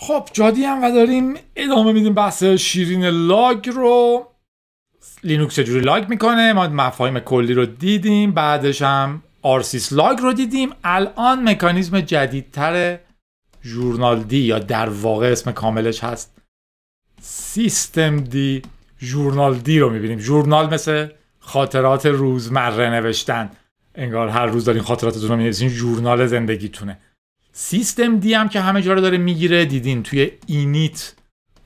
خب جادی هم و داریم ادامه میدیم بحث شیرین لاگ رو لینوکس جوری لاگ میکنه ما مفاهیم کلی رو دیدیم بعدش هم آرسیس لاگ رو دیدیم الان مکانیزم جدیدتر ژورنال دی یا در واقع اسم کاملش هست سیستم دی ژورنال دی رو میبینیم ژورنال مثل خاطرات روزمره نوشتن انگار هر روز دارین خاطراتتون رو مینویسین ژورنال زندگیتونه سیستم دی هم که همه جا رو داره میگیره دیدین توی اینیت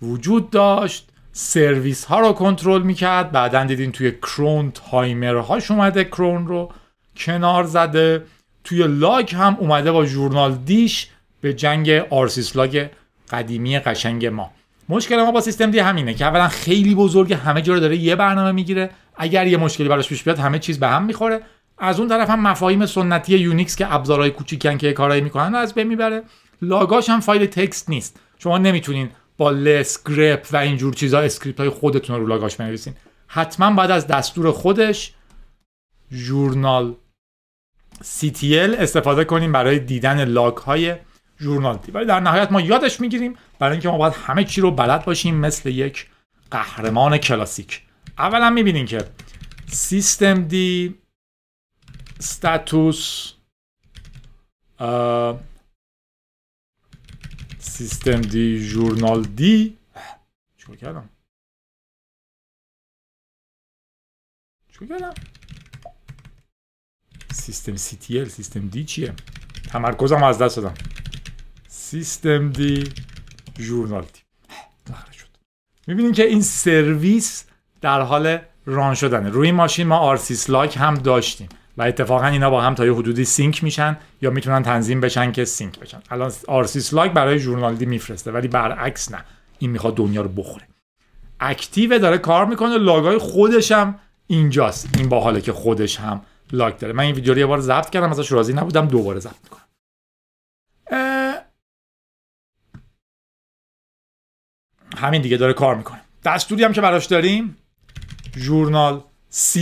وجود داشت سرویس ها رو کنترل میکرد بعدا دیدین توی کرون تایمر هاش اومده کرون رو کنار زده توی لاگ هم اومده با جورنال دیش به جنگ آرسیس لاگ قدیمی قشنگ ما مشکل ما با سیستم دی همینه که اولا خیلی بزرگ همه جا رو داره یه برنامه میگیره اگر یه مشکلی براش پیش بیاد همه چیز به هم میخوره از اون طرف هم مفاهیم سنتی یونیکس که ابزارهای کوچیکن که کارایی میکنن از بین میبره لاگاش هم فایل تکست نیست شما نمیتونین با لس گرپ و اینجور چیزا اسکریپت های خودتون رو لاگاش بنویسین حتما بعد از دستور خودش ژورنال CTL استفاده کنیم برای دیدن لاگ های ژورنال ولی در نهایت ما یادش میگیریم برای اینکه ما باید همه چی رو بلد باشیم مثل یک قهرمان کلاسیک اولا میبینیم که سیستم دی status سیستم دی جورنال دی چیکار کردم چیکار کردم سیستم سی تی سیستم دی چیه تمرکزم از دست دادم سیستم دی جورنال دی شد میبینیم که این سرویس در حال ران شدنه روی ماشین ما آرسیس لاک هم داشتیم و اتفاقا اینا با هم تا یه حدودی سینک میشن یا میتونن تنظیم بشن که سینک بشن الان آرسیس لایک برای ژورنالی میفرسته ولی برعکس نه این میخواد دنیا رو بخوره اکتیو داره کار میکنه لاگای خودش هم اینجاست این با حاله که خودش هم لاگ داره من این ویدیو رو یه بار ضبط کردم ازش راضی نبودم دوباره ضبط میکنم همین دیگه داره کار میکنه دستوری هم که براش داریم ژورنال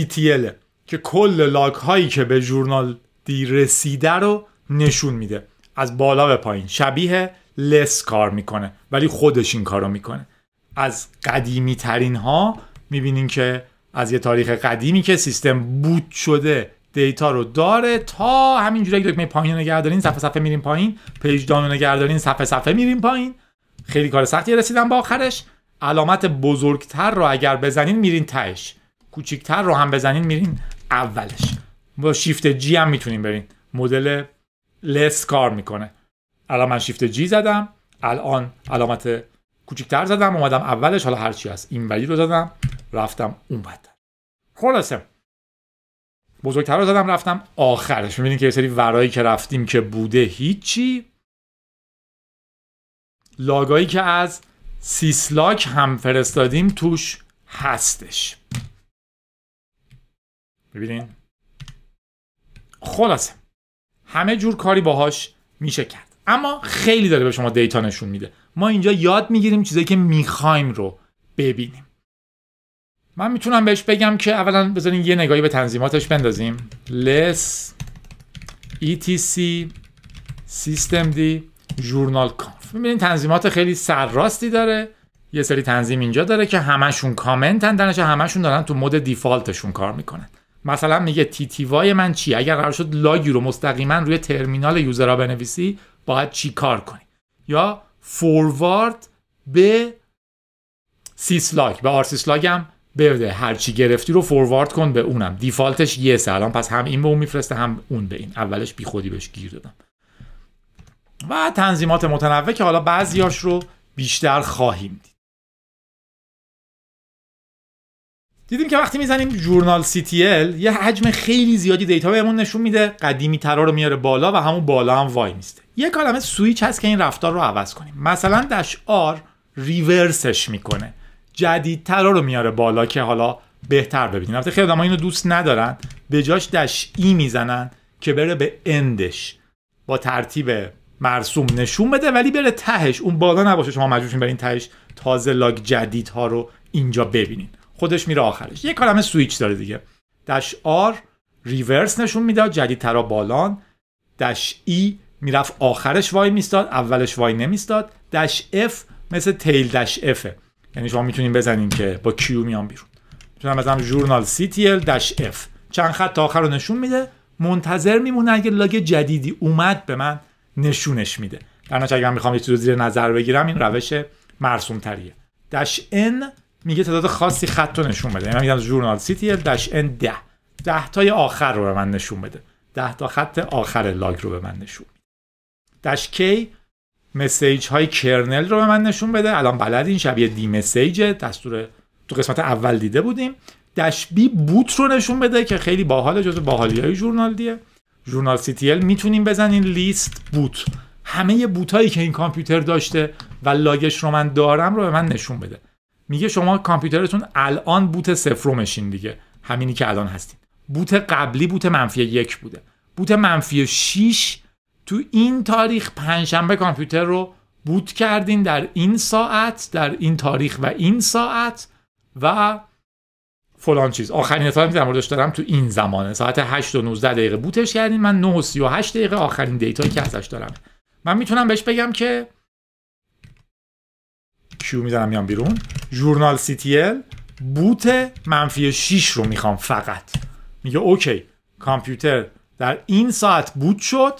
تیله. که کل لاگ هایی که به ژورنال دی رسیده رو نشون میده از بالا به پایین شبیه لس کار میکنه ولی خودش این کارو میکنه از قدیمی ترین ها میبینین که از یه تاریخ قدیمی که سیستم بود شده دیتا رو داره تا همینجوری دکمه پایین نگه دارین صفحه صفحه میریم پایین پیج دانو نگه دارین صفحه صفحه میرین پایین خیلی کار سختی رسیدن به آخرش علامت بزرگتر رو اگر بزنین میرین تهش کوچیکتر رو هم بزنین میرین اولش با شیفت جی هم میتونیم برین مدل لس کار میکنه الان من شیفت جی زدم الان علامت کوچیکتر زدم اومدم اولش حالا هرچی هست این ولی رو زدم رفتم اون بدتر خلاصه بزرگتر رو زدم رفتم آخرش میبینید که یه سری ورایی که رفتیم که بوده هیچی لاگایی که از سیسلاک هم فرستادیم توش هستش ببینین خلاصه همه جور کاری باهاش میشه کرد اما خیلی داره به شما دیتا نشون میده ما اینجا یاد میگیریم چیزایی که میخوایم رو ببینیم من میتونم بهش بگم که اولا بذارین یه نگاهی به تنظیماتش بندازیم less etc systemd journalconf کانف میبینین تنظیمات خیلی سرراستی داره یه سری تنظیم اینجا داره که همشون کامنتن درنش همشون دارن تو مود دیفالتشون کار میکنن مثلا میگه تی تی وای من چی اگر قرار شد لاگی رو مستقیما روی ترمینال یوزرها بنویسی باید چی کار کنی یا فوروارد به لاگ به آرسیسلاگ هم بده هر چی گرفتی رو فوروارد کن به اونم دیفالتش یه الان پس هم این به اون میفرسته هم اون به این اولش بی خودی بهش گیر دادم و تنظیمات متنوع که حالا بعضیاش رو بیشتر خواهیم دید دیدیم که وقتی میزنیم جورنال CTL یه حجم خیلی زیادی دیتا بهمون نشون میده قدیمی ترا رو میاره بالا و همون بالا هم وای میسته یه کلمه سویچ هست که این رفتار رو عوض کنیم مثلا دش آر ریورسش میکنه جدید ترا رو میاره بالا که حالا بهتر ببینیم البته خیلی آدم‌ها اینو دوست ندارن به جاش دش ای میزنن که بره به اندش با ترتیب مرسوم نشون بده ولی بره تهش اون بالا نباشه شما مجبور برای تهش تازه لاگ جدید ها رو اینجا ببینید خودش میره آخرش یه کلمه سویچ داره دیگه دش آر ریورس نشون میداد جدید و بالان دش ای میرفت آخرش وای میستاد اولش وای نمیستاد دش اف مثل تیل دش افه یعنی شما میتونین بزنین که با کیو میام بیرون میتونم بزنم جورنال سی تی دش اف چند خط تا آخر رو نشون میده منتظر میمونه اگه لاگ جدیدی اومد به من نشونش میده در اگر میخوام یه چیز زیر نظر بگیرم این روش مرسوم تریه دش ان میگه تعداد خاصی خط رو نشون بده من یعنی میگم جورنال سیتی داش ان ده ده تای آخر رو به من نشون بده ده تا خط آخر لاگ رو به من نشون داش کی مسیج های کرنل رو به من نشون بده الان بلدین شبیه دی مسیج دستور تو قسمت اول دیده بودیم داش بی بوت رو نشون بده که خیلی باحال جزو باحالی های جورنال دیه سی سیتیل میتونیم بزنین لیست بوت همه بوت هایی که این کامپیوتر داشته و لاگش رو من دارم رو به من نشون بده میگه شما کامپیوترتون الان بوت صفرومشین دیگه همینی که الان هستین بوت قبلی بوت منفی یک بوده بوت منفی 6 تو این تاریخ پنجشنبه کامپیوتر رو بوت کردین در این ساعت در این تاریخ و این ساعت و فلان چیز آخرین اطلاعاتی که در موردش دارم تو این زمانه ساعت 8 و 19 دقیقه بوتش کردین من 9 و 38 دقیقه آخرین دیتایی که ازش دارم من میتونم بهش بگم که کیو میزنم میام بیرون ژورنال سی بوت منفی 6 رو میخوام فقط میگه اوکی کامپیوتر در این ساعت بوت شد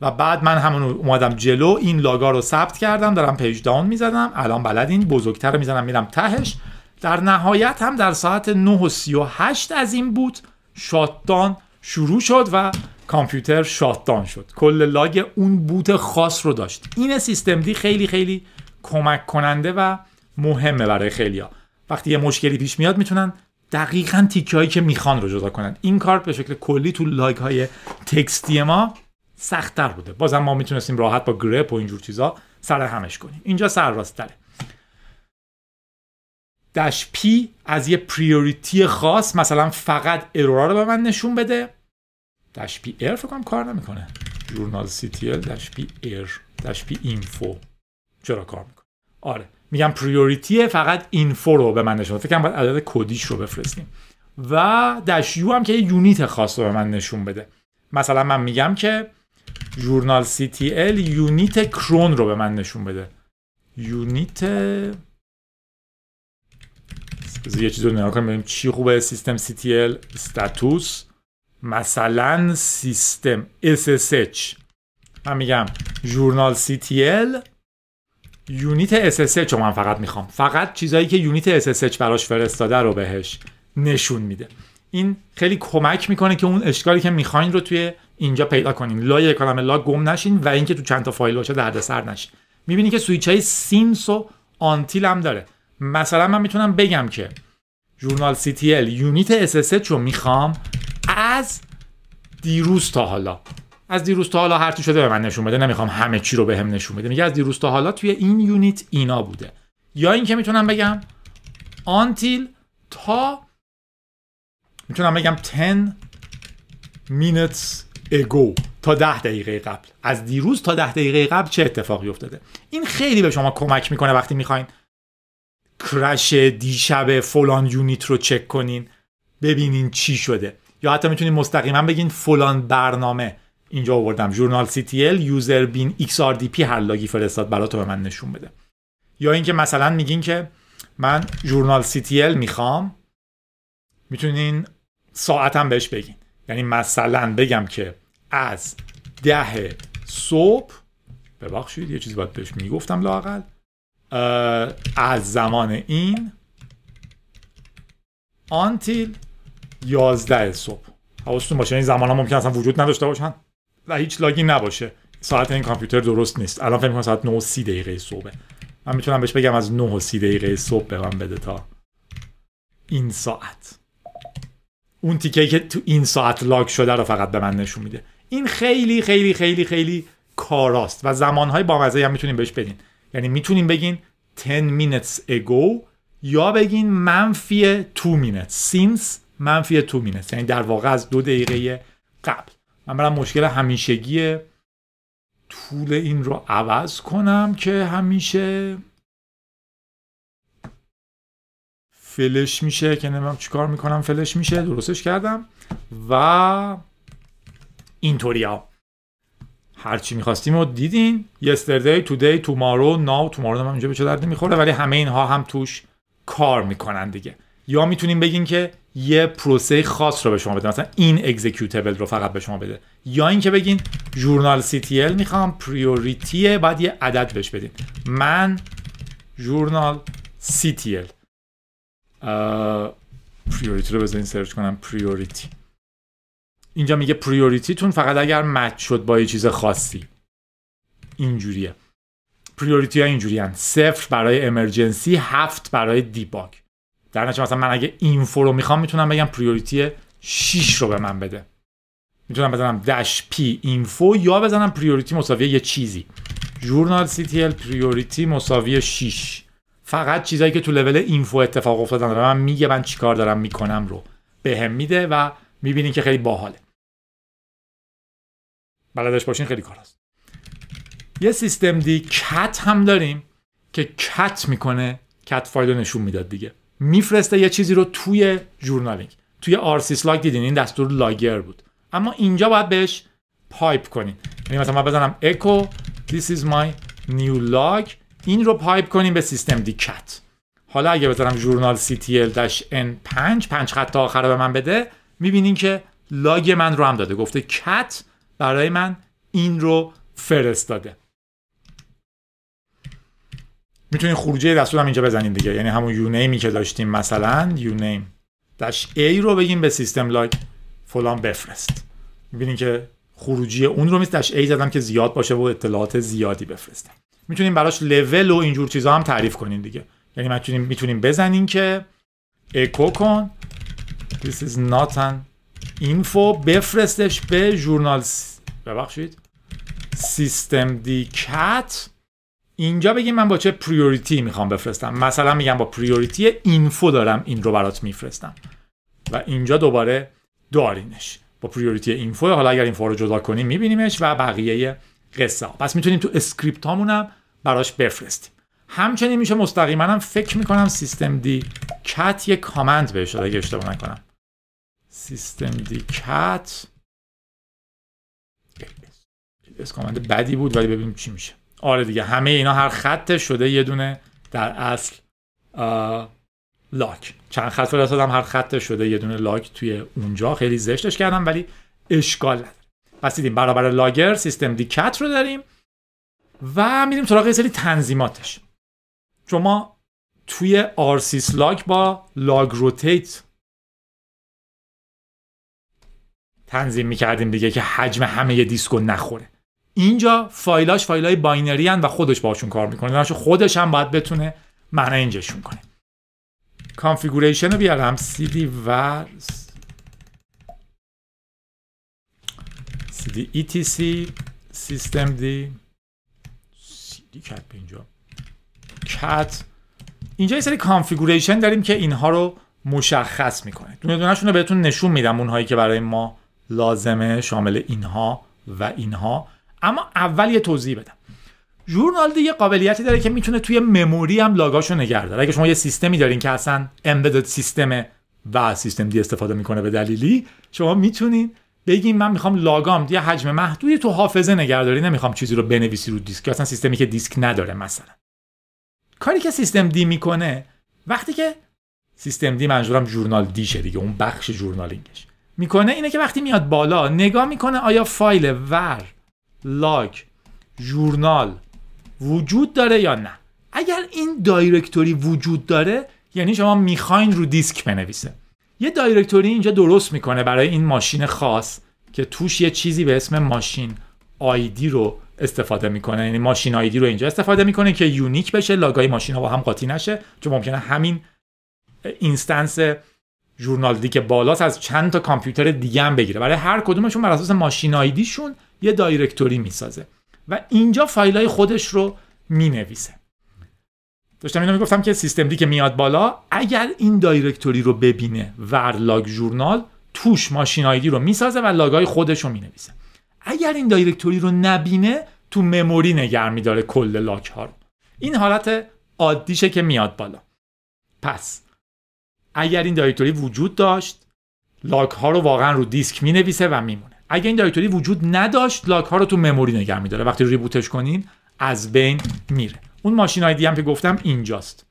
و بعد من همون اومدم جلو این لاگا رو ثبت کردم دارم پیج داون میزدم الان بلد این بزرگتر رو میزنم میرم تهش در نهایت هم در ساعت 9 و 38 از این بوت شاتدان شروع شد و کامپیوتر شاتدان شد کل لاگ اون بوت خاص رو داشت این سیستم دی خیلی خیلی کمک کننده و مهمه برای خیلیا وقتی یه مشکلی پیش میاد میتونن دقیقا تیکه هایی که میخوان رو جدا کنن این کار به شکل کلی تو لایک های تکستی ما سختتر بوده بازم ما میتونستیم راحت با گرپ و اینجور چیزا سر همش کنیم اینجا سر راستره دش پی از یه پریوریتی خاص مثلا فقط ارورا رو به من نشون بده دش پی ار فکر کنم کار نمیکنه جورنال سی تی ال اینفو چرا کار میکنه آره میگم پریوریتی فقط اینفو رو به من نشون بده فکرم باید عدد کدیش رو بفرستیم و دشیو هم که یونیت خاص رو به من نشون بده مثلا من میگم که جورنال سی تی ال یونیت کرون رو به من نشون بده یونیت یه چیز رو نگاه کنیم چی خوبه سیستم سی تی ال استاتوس مثلا سیستم اچ من میگم جورنال سی تی ال یونیت SSH من فقط میخوام فقط چیزایی که یونیت SSH براش فرستاده رو بهش نشون میده این خیلی کمک میکنه که اون اشکالی که میخواین رو توی اینجا پیدا کنین لای کلمه لا گم نشین و اینکه تو چند تا فایل باشه دردسر نشه میبینی که سویچ های سینس و آنتیل هم داره مثلا من میتونم بگم که جورنال CTL یونیت SSH رو میخوام از دیروز تا حالا از دیروز تا حالا هر چی شده به من نشون بده نمیخوام همه چی رو به هم نشون بده میگه از دیروز تا حالا توی این یونیت اینا بوده یا اینکه میتونم بگم آنتیل تا میتونم بگم 10 minutes ago تا ده دقیقه قبل از دیروز تا ده دقیقه قبل چه اتفاقی افتاده این خیلی به شما کمک میکنه وقتی میخواین کرش دیشب فلان یونیت رو چک کنین ببینین چی شده یا حتی میتونین مستقیما بگین فلان برنامه اینجا آوردم تی ال یوزر بین پی هر لاگی فرستاد برات به من نشون بده یا اینکه مثلا میگین که من تی ال میخوام میتونین ساعتم بهش بگین یعنی مثلا بگم که از ده صبح ببخشید یه چیزی باید بهش میگفتم لاقل از زمان این آنتیل 11 صبح حواستون باشه این یعنی زمان ها ممکن اصلا وجود نداشته باشن و هیچ لاگین نباشه ساعت این کامپیوتر درست نیست الان فکر کنم ساعت 9 و 30 دقیقه صبحه من میتونم بهش بگم از 9 و دقیقه صبح به من بده تا این ساعت اون تیکه که تو این ساعت لاگ شده رو فقط به من نشون میده این خیلی خیلی خیلی خیلی کاراست و زمانهای بامزه هم میتونیم بهش بدین یعنی میتونیم بگین 10 minutes ago یا بگین منفی 2 minutes since منفی 2 minutes یعنی در واقع از دو دقیقه قبل برم مشکل همیشگی طول این رو عوض کنم که همیشه فلش میشه که نمیدونم چیکار میکنم فلش میشه درستش کردم و اینطوری ها هرچی میخواستیم رو دیدین yesterday today tomorrow now tomorrow هم اینجا به چه درد نمیخوره ولی همه اینها هم توش کار میکنن دیگه یا میتونیم بگین که یه پروسه خاص رو به شما بده مثلا این اگزیکیوتبل رو فقط به شما بده یا اینکه بگین ژورنال سی میخوام پریوریتیه بعد یه عدد بهش بدین من جورنال سی تی پریوریتی رو بزنین سرچ کنم پریوریتی اینجا میگه پریوریتیتون فقط اگر مچ شد با یه چیز خاصی اینجوریه پریوریتی ها اینجوری هن. صفر برای امرجنسی هفت برای دیباگ در نتیجه مثلا من اگه اینفو رو میخوام میتونم بگم پریوریتی 6 رو به من بده میتونم بزنم دش پی اینفو یا بزنم پریوریتی مساوی یه چیزی جورنال سی تی پریوریتی مساوی 6 فقط چیزایی که تو لول اینفو اتفاق افتادن رو من میگه من چیکار دارم میکنم رو بهم به میده و میبینین که خیلی باحاله بلدش باشین خیلی کار هست یه سیستم دی کت هم داریم که کت میکنه کت فایل رو نشون میداد دیگه میفرسته یه چیزی رو توی جورنالینگ توی آرسیس لاگ دیدین این دستور لاگر بود اما اینجا باید بهش پایپ کنین یعنی مثلا من بزنم اکو this is my new log این رو پایپ کنیم به سیستم دیکت حالا اگه بزنم جورنال ctl-n5 پنج خط آخر رو به من بده میبینین که لاگ من رو هم داده گفته کت برای من این رو فرستاده میتونین خروجی دستور هم اینجا بزنین دیگه یعنی همون یو که داشتیم مثلا یو نیم داش ای رو بگیم به سیستم لاگ فلان بفرست میبینین که خروجی اون رو میستش داش ای زدم که زیاد باشه و اطلاعات زیادی بفرستم میتونیم براش لول و اینجور چیزها هم تعریف کنیم دیگه یعنی میتونیم میتونیم بزنین که اکو کن this is not an info بفرستش به جورنال ببخشید سیستم دی کات اینجا بگیم من با چه پریوریتی میخوام بفرستم مثلا میگم با پریوریتی اینفو دارم این رو برات میفرستم و اینجا دوباره دارینش با پریوریتی اینفو حالا اگر اینفو رو جدا کنیم میبینیمش و بقیه قصه ها پس میتونیم تو اسکریپت هم براش بفرستیم همچنین میشه مستقیما هم فکر میکنم سیستم دی کت یه کامند بهش داده اگه اشتباه نکنم سیستم دی کت اس بدی بود ولی ببینیم چی میشه آره دیگه همه اینا هر خط شده یه دونه در اصل لاک چند خط رو هر خط شده یه دونه لاک توی اونجا خیلی زشتش کردم ولی اشکال نداره پس دیدیم برابر لاگر سیستم دیکت رو داریم و میریم سراغ یه سری تنظیماتش شما توی آرسیس لاک با لاگ روتیت تنظیم میکردیم دیگه که حجم همه دیسکو نخوره اینجا فایلاش فایلای باینری و خودش باشون کار میکنه درش یعنی خودش هم باید بتونه منیجشون کنه کانفیگوریشن رو بیارم cd و cd etc system cd cat اینجا cat اینجا یه سری کانفیگوریشن داریم که اینها رو مشخص میکنه دونه دونه بهتون نشون میدم اونهایی که برای ما لازمه شامل اینها و اینها اما اول یه توضیح بدم ژورنال یه قابلیتی داره که میتونه توی مموری هم لاگاشو نگه داره اگه شما یه سیستمی دارین که اصلا امبدد سیستم و سیستم دی استفاده میکنه به دلیلی شما میتونین بگیم من میخوام لاگام یه حجم محدودی تو حافظه نگهداری نمیخوام چیزی رو بنویسی رو دیسک اصلا سیستمی که دیسک نداره مثلا کاری که سیستم دی میکنه وقتی که سیستم دی منظورم ژورنال دیشه دیگه اون بخش ژورنالینگش میکنه اینه که وقتی میاد بالا نگاه میکنه آیا فایل ور لاگ ژورنال وجود داره یا نه اگر این دایرکتوری وجود داره یعنی شما میخواین رو دیسک بنویسه یه دایرکتوری اینجا درست میکنه برای این ماشین خاص که توش یه چیزی به اسم ماشین آیدی رو استفاده میکنه یعنی ماشین آیدی رو اینجا استفاده میکنه که یونیک بشه لاگای ماشین ها با هم قاطی نشه چون ممکنه همین اینستنس ژورنال دی که بالاست از چند تا کامپیوتر دیگه هم بگیره برای هر کدومشون بر اساس ماشین آیدیشون یه دایرکتوری میسازه و اینجا فایل های خودش رو مینویسه داشتم اینو میگفتم که سیستم دی که میاد بالا اگر این دایرکتوری رو ببینه ور لاگ جورنال توش ماشین آیدی رو میسازه و های خودش رو مینویسه اگر این دایرکتوری رو نبینه تو مموری نگر میداره کل لاگ ها رو این حالت عادیشه که میاد بالا پس اگر این دایرکتوری وجود داشت لاگ ها رو واقعا رو دیسک مینویسه و میمونه اگه این دایرکتوری وجود نداشت لاک ها رو تو مموری نگه میداره وقتی ریبوتش کنین از بین میره اون ماشین آیدی هم که گفتم اینجاست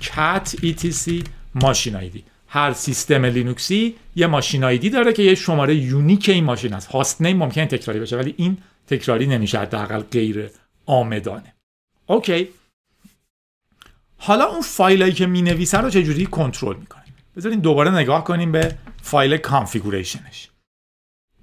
cat etc ماشین آیدی هر سیستم لینوکسی یه ماشین آیدی داره که یه شماره یونیک این ماشین است هاست نیم ممکن تکراری بشه ولی این تکراری نمیشه حداقل غیر آمدانه اوکی حالا اون فایلایی که می رو چجوری کنترل میکنه بذارین دوباره نگاه کنیم به فایل کانفیگوریشنش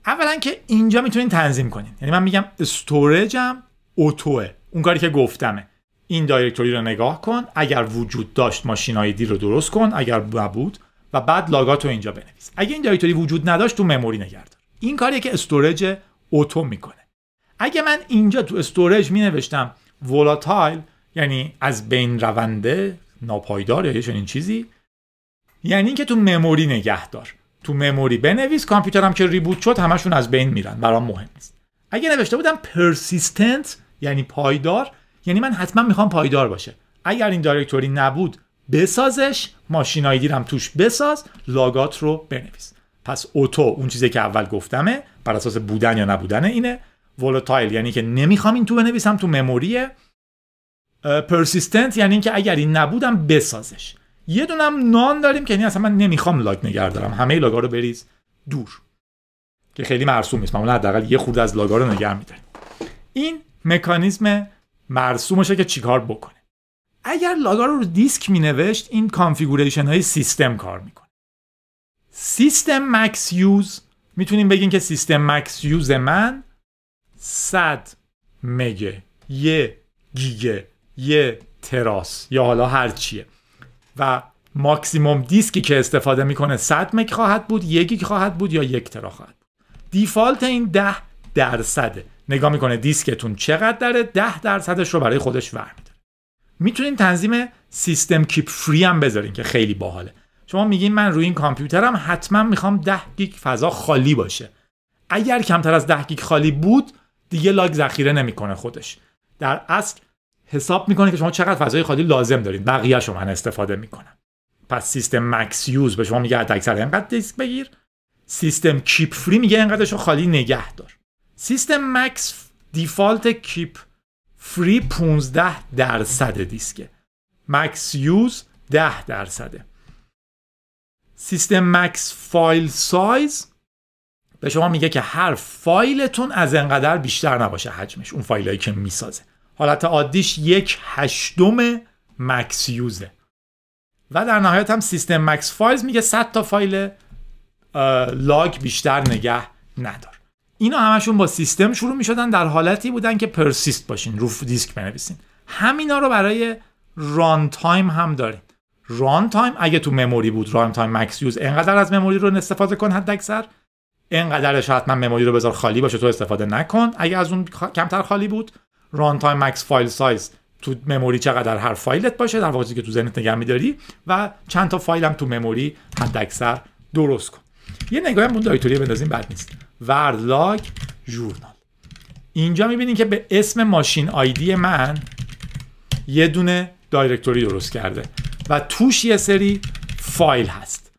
اولا که اینجا میتونین تنظیم کنین یعنی من میگم استوریجم اوتوه اون کاری که گفتمه این دایرکتوری رو نگاه کن اگر وجود داشت ماشین آیدی رو درست کن اگر نبود و بعد لاگات رو اینجا بنویس اگر این دایرکتوری وجود نداشت تو مموری نگردار این کاریه که استوریج اوتو میکنه اگه من اینجا تو استوریج می نوشتم ولاتایل یعنی از بین رونده ناپایدار یا چنین چیزی یعنی اینکه تو مموری نگهدار تو مموری بنویس کامپیوترم که ریبوت شد همشون از بین میرن برام مهم نیست اگه نوشته بودم پرسیستنت یعنی پایدار یعنی من حتما میخوام پایدار باشه اگر این دایرکتوری نبود بسازش ماشین دیرم توش بساز لاگات رو بنویس پس اوتو اون چیزی که اول گفتمه بر اساس بودن یا نبودن اینه ولاتایل یعنی که نمیخوام این تو بنویسم تو مموریه پرسیستنت یعنی اینکه اگر این نبودم بسازش یه دونم نان داریم که یعنی اصلا من نمیخوام لاگ نگه دارم همه لاگا رو بریز دور که خیلی مرسوم نیست معمولا حداقل یه خورده از لاگا رو نگه میداریم این مکانیزم مرسومشه که چیکار بکنه اگر لاگا رو رو دیسک مینوشت این کانفیگوریشن های سیستم کار میکنه سیستم مکس یوز میتونیم بگیم که سیستم مکس یوز من 100 مگه یه گیگه یه تراس یا حالا هر چیه و ماکسیموم دیسکی که استفاده میکنه 100 مک خواهد بود یک گیگ خواهد بود یا یک ترا خواهد بود دیفالت این 10 درصده نگاه میکنه دیسکتون چقدر داره 10 درصدش رو برای خودش ور میداره میتونین تنظیم سیستم کیپ فری هم بذارین که خیلی باحاله شما میگین من روی این کامپیوترم حتما میخوام 10 گیگ فضا خالی باشه اگر کمتر از 10 گیگ خالی بود دیگه لاگ ذخیره نمیکنه خودش در اصل حساب میکنه که شما چقدر فضای خالی لازم دارید بقیه شما من استفاده میکنم پس سیستم مکس یوز به شما میگه حد اینقدر دیسک بگیر سیستم کیپ فری میگه اینقدرش خالی نگه دار سیستم مکس دیفالت کیپ فری 15 درصد دیسکه مکس یوز 10 درصده سیستم مکس فایل سایز به شما میگه که هر فایلتون از انقدر بیشتر نباشه حجمش اون فایلایی که میسازه حالت عادیش یک هشتم مکس یوزه و در نهایت هم سیستم مکس فایلز میگه 100 تا فایل لاگ بیشتر نگه ندار اینا همشون با سیستم شروع میشدن در حالتی بودن که پرسیست باشین رو دیسک بنویسین همینا رو برای ران تایم هم دارین ران تایم اگه تو مموری بود ران تایم مکس یوز انقدر از مموری رو استفاده کن حد اکثر انقدرش حتما مموری رو بذار خالی باشه تو استفاده نکن اگه از اون کمتر خالی بود ران تایم مکس فایل سایز تو مموری چقدر هر فایلت باشه در واقع که تو ذهنت نگه میداری و چند تا فایل هم تو مموری اکثر درست کن یه نگاهی هم اون دایتوری بندازیم بد نیست لاگ جورنال اینجا میبینین که به اسم ماشین آیدی من یه دونه دایرکتوری درست کرده و توش یه سری فایل هست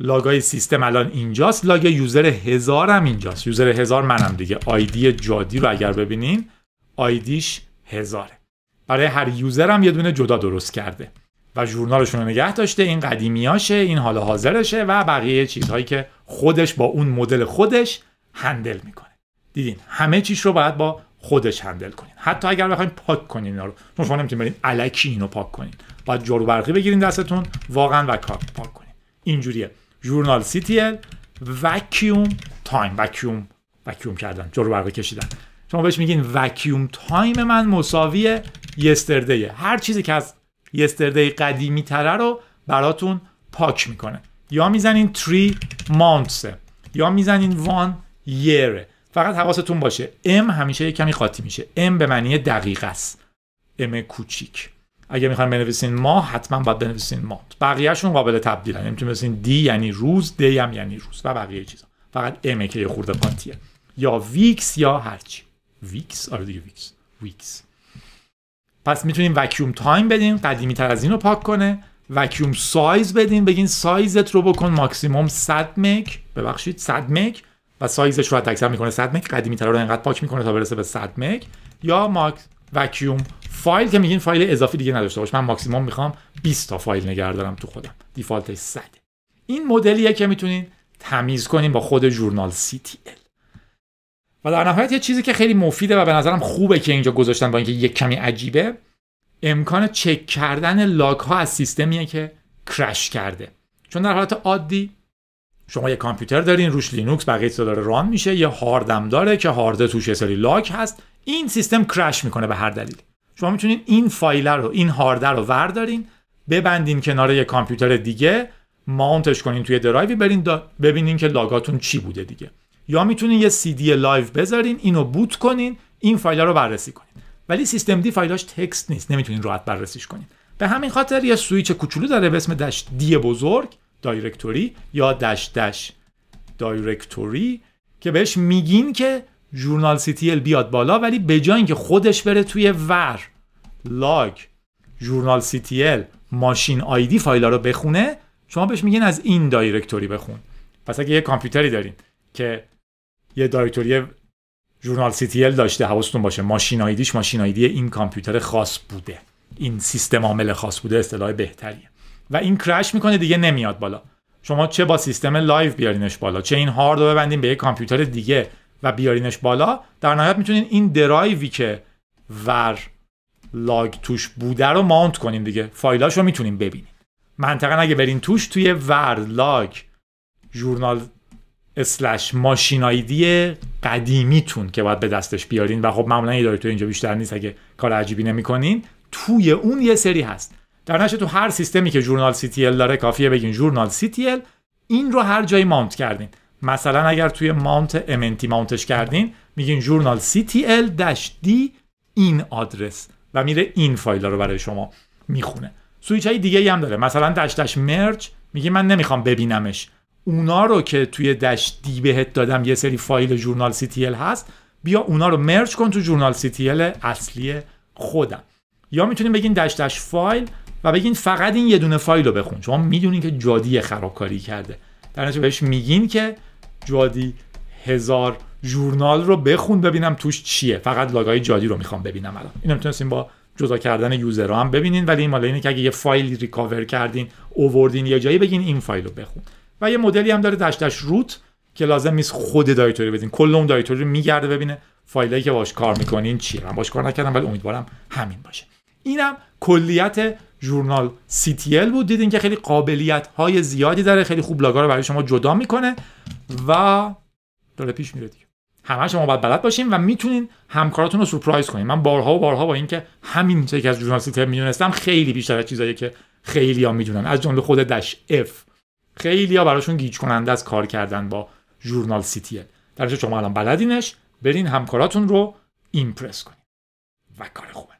لاگای سیستم الان اینجاست لاگ یوزر هزار هم اینجاست یوزر هزار منم دیگه آیدی جادی رو اگر ببینین آیدیش هزاره برای هر یوزر هم یه دونه جدا درست کرده و ژورنالشون رو نگه داشته این قدیمیاشه این حال حاضرشه و بقیه چیزهایی که خودش با اون مدل خودش هندل میکنه دیدین همه چیز رو باید با خودش هندل کنین حتی اگر بخواین پاک کنین اینا رو شما نمیتونین برین الکی اینو پاک کنین باید جارو برقی بگیرین دستتون واقعا و پاک کنین اینجوریه ژورنال سیتیل وکیوم تایم وکیوم وکیوم کردن جارو کشیدن شما بهش میگین وکیوم تایم من مساوی یستردیه هر چیزی که از یستردی قدیمی تره رو براتون پاک میکنه یا میزنین تری مانتسه یا میزنین وان یره فقط حواستون باشه ام همیشه یه کمی خاطی میشه ام به معنی دقیقه است M کوچیک اگه میخوایم بنویسین ما حتما باید بنویسین ما بقیهشون قابل تبدیلن میتونی بنویسین دی یعنی روز D هم یعنی روز و بقیه چیزا فقط M که یه خورده قاطیه یا ویکس یا هرچی ویکس آره دیگه ویکس ویکس پس میتونیم وکیوم تایم بدیم قدیمی تر از این رو پاک کنه وکیوم سایز بدیم بگین سایزت رو بکن ماکسیموم 100 مک ببخشید 100 مک و سایزش رو حداکثر میکنه 100 مک قدیمی تر رو انقدر پاک میکنه تا برسه به 100 مک یا ماکس وکیوم فایل که میگین فایل اضافی دیگه نداشته باش من ماکسیموم میخوام 20 تا فایل نگه دارم تو خودم دیفالتش 100 این مدلیه که میتونین تمیز کنین با خود جورنال CTL و در نهایت یه چیزی که خیلی مفیده و به نظرم خوبه که اینجا گذاشتن با اینکه یک کمی عجیبه امکان چک کردن لاگ ها از سیستمیه که کرش کرده چون در حالت عادی شما یه کامپیوتر دارین روش لینوکس بقیه چیزا ران میشه یه هاردم داره که هارد توش یه سری لاک هست این سیستم کرش میکنه به هر دلیل شما میتونین این فایل رو این هارد رو وردارین ببندین کنار یه کامپیوتر دیگه ماونتش کنین توی درایوی برین ببینین که لاگاتون چی بوده دیگه یا میتونین یه سی دی لایو بذارین اینو بوت کنین این فایل رو بررسی کنین ولی سیستم دی فایلاش تکست نیست نمیتونین راحت بررسیش کنین به همین خاطر یه سویچ کوچولو داره به اسم دش دی بزرگ دایرکتوری یا دش داش دایرکتوری که بهش میگین که ژورنال سی بیاد بالا ولی به جای اینکه خودش بره توی ور لاگ ژورنال سی ماشین آیدی فایل رو بخونه شما بهش میگین از این دایرکتوری بخون پس اگه یه کامپیوتری دارین که یه دایرکتوری ژورنال سیتیل داشته حواستون باشه ماشین آیدیش ماشین آیدی این کامپیوتر خاص بوده این سیستم عامل خاص بوده اصطلاح بهتریه و این کرش میکنه دیگه نمیاد بالا شما چه با سیستم لایو بیارینش بالا چه این هارد رو ببندین به یک کامپیوتر دیگه و بیارینش بالا در نهایت میتونین این درایوی که ور لاگ توش بوده رو ماونت کنیم دیگه فایلاش رو میتونیم ببینیم منطقا اگه برین توش توی ور لاگ ژورنال اسلش آیدی قدیمیتون که باید به دستش بیارین و خب معمولا یه تو اینجا بیشتر نیست اگه کار عجیبی نمیکنین توی اون یه سری هست در نشه تو هر سیستمی که جورنال CTL داره کافیه بگین جورنال CTL این رو هر جایی ماونت کردین مثلا اگر توی ماونت MNT ماونتش کردین میگین جورنال ctl دی این آدرس و میره این فایل رو برای شما میخونه سویچ های دیگه هم داره مثلا دشتش مرچ مرج میگه من نمیخوام ببینمش اونا رو که توی دشت دی بهت دادم یه سری فایل جورنال سی هست بیا اونا رو مرج کن تو جورنال سی اصلی خودم یا میتونیم بگین دشت دشت فایل و بگین فقط این یه دونه فایل رو بخون شما میدونین که جادی خرابکاری کرده در نتیجه بهش میگین که جادی هزار جورنال رو بخون ببینم توش چیه فقط لاگای جادی رو میخوام ببینم الان اینو میتونستیم با جدا کردن یوزر هم ببینین ولی این مال اینه که اگه یه فایل ریکاور کردین اووردین یه جایی بگین این فایل رو بخون و یه مدلی هم داره داش روت که لازم نیست خود دایتوری بدین کل اون دایتوری میگرده ببینه فایلایی که باش کار میکنین چیه من باش کار نکردم ولی امیدوارم همین باشه اینم کلیت ژورنال CTL بود دیدین که خیلی قابلیت های زیادی داره خیلی خوب لاگا رو برای شما جدا میکنه و داره پیش میره دیگه همه شما باید بلد باشین و میتونین همکاراتون رو سورپرایز کنین من بارها و بارها با اینکه همین چیزی که از ژورنال ال میدونستم خیلی بیشتر از چیزایی که خیلی ها میدونن از جمله خود دش اف خیلی ها براشون گیج کننده از کار کردن با ژورنال سیتیه در شما الان بلدینش برین همکاراتون رو ایمپرس کنید و کار خوبه